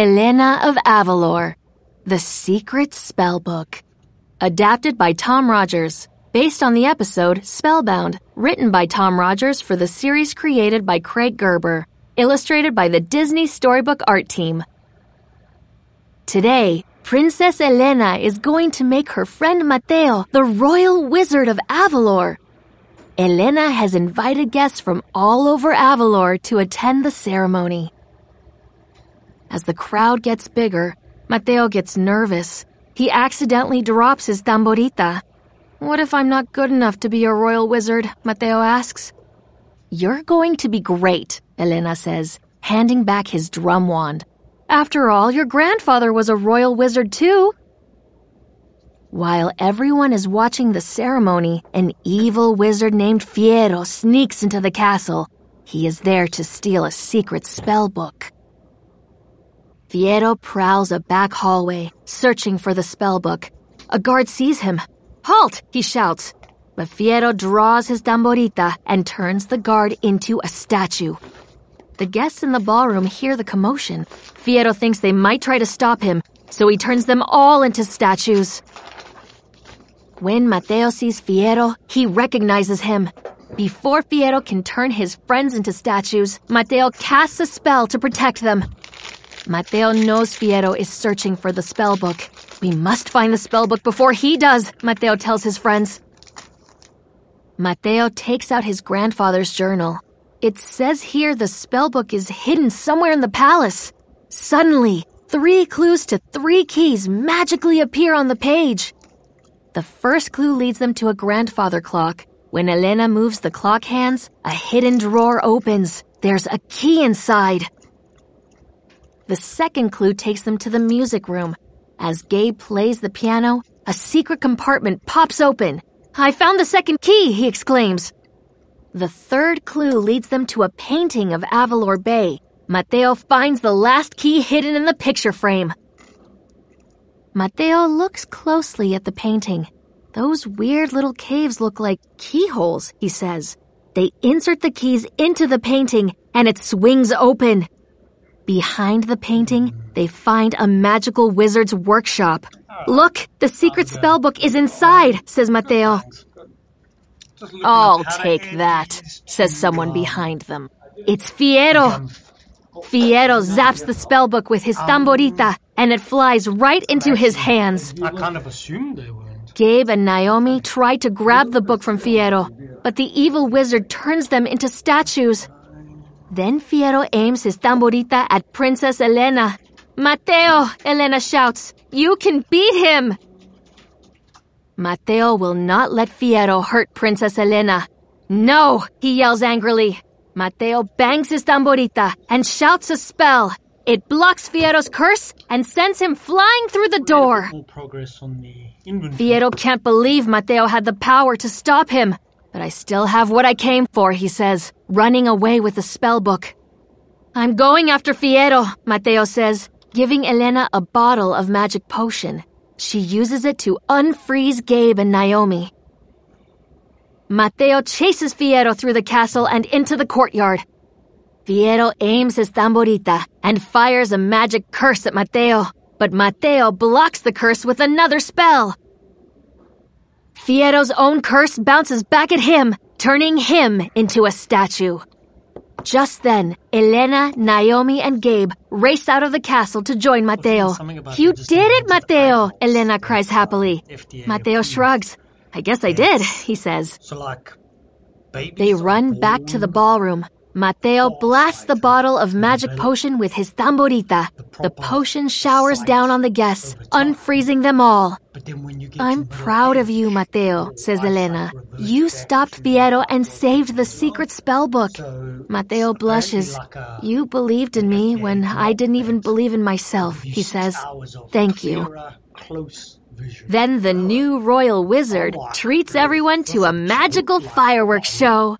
Elena of Avalor, The Secret Spellbook. Adapted by Tom Rogers, based on the episode Spellbound, written by Tom Rogers for the series created by Craig Gerber, illustrated by the Disney Storybook Art Team. Today, Princess Elena is going to make her friend Mateo the royal wizard of Avalor. Elena has invited guests from all over Avalor to attend the ceremony. As the crowd gets bigger, Mateo gets nervous. He accidentally drops his tamborita. What if I'm not good enough to be a royal wizard? Mateo asks. You're going to be great, Elena says, handing back his drum wand. After all, your grandfather was a royal wizard too. While everyone is watching the ceremony, an evil wizard named Fiero sneaks into the castle. He is there to steal a secret spell book. Fiero prowls a back hallway, searching for the spellbook. A guard sees him. Halt! he shouts. But Fiero draws his tamborita and turns the guard into a statue. The guests in the ballroom hear the commotion. Fiero thinks they might try to stop him, so he turns them all into statues. When Mateo sees Fiero, he recognizes him. Before Fiero can turn his friends into statues, Mateo casts a spell to protect them. Mateo knows Fierro is searching for the spellbook. We must find the spellbook before he does, Mateo tells his friends. Mateo takes out his grandfather's journal. It says here the spellbook is hidden somewhere in the palace. Suddenly, three clues to three keys magically appear on the page. The first clue leads them to a grandfather clock. When Elena moves the clock hands, a hidden drawer opens. There's a key inside. The second clue takes them to the music room. As Gabe plays the piano, a secret compartment pops open. I found the second key, he exclaims. The third clue leads them to a painting of Avalor Bay. Mateo finds the last key hidden in the picture frame. Mateo looks closely at the painting. Those weird little caves look like keyholes, he says. They insert the keys into the painting and it swings open. Behind the painting, they find a magical wizard's workshop. Look, the secret spell book is inside, says Mateo. I'll take that, says someone behind them. It's Fiero. Fiero zaps the spellbook with his tamborita, and it flies right into his hands. I kind of assumed they were. Gabe and Naomi try to grab the book from Fiero, but the evil wizard turns them into statues. Then Fiero aims his tamborita at Princess Elena. Mateo, Elena shouts, you can beat him! Mateo will not let Fiero hurt Princess Elena. No, he yells angrily. Mateo bangs his tamborita and shouts a spell. It blocks Fiero's curse and sends him flying through the door. Fiero can't believe Mateo had the power to stop him. But I still have what I came for, he says, running away with the spell book. I'm going after Fiero," Mateo says, giving Elena a bottle of magic potion. She uses it to unfreeze Gabe and Naomi. Mateo chases Fiero through the castle and into the courtyard. Fiero aims his tamborita and fires a magic curse at Mateo, but Mateo blocks the curse with another spell. Fieto's own curse bounces back at him, turning him into a statue. Just then, Elena, Naomi, and Gabe race out of the castle to join Mateo. You did it, Mateo! Elena cries happily. Mateo shrugs. I guess I did, he says. They run back to the ballroom. Mateo oh, blasts the bottle of magic potion with his tamborita. The potion showers down on the guests, unfreezing them all. I'm proud of you, Mateo, says Elena. You stopped Piero and saved the secret spell book. Mateo blushes. You believed in me when I didn't even believe in myself, he says. Thank you. Then the new royal wizard treats everyone to a magical fireworks show.